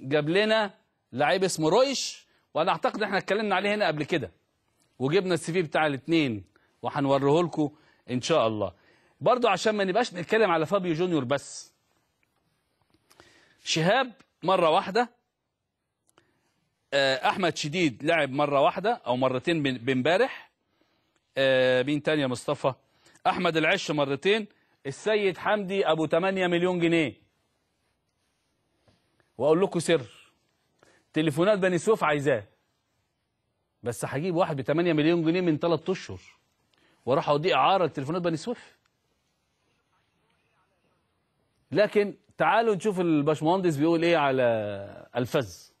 جاب لنا لعيب اسمه رويش وانا اعتقد احنا اتكلمنا عليه هنا قبل كده وجبنا السي في بتاع الاثنين وهنوريه لكم ان شاء الله برضو عشان ما نبقاش نتكلم على فابيو جونيور بس شهاب مره واحده آه، احمد شديد لعب مره واحده او مرتين بامبارح آه، مين تاني يا مصطفى احمد العش مرتين السيد حمدي ابو 8 مليون جنيه واقول لكم سر تليفونات بني سويف عايزاه بس هجيب واحد ب 8 مليون جنيه من 3 اشهر واروح اوديه اعاره لتليفونات بني سويف لكن تعالوا نشوف الباشمهندس بيقول ايه على الفز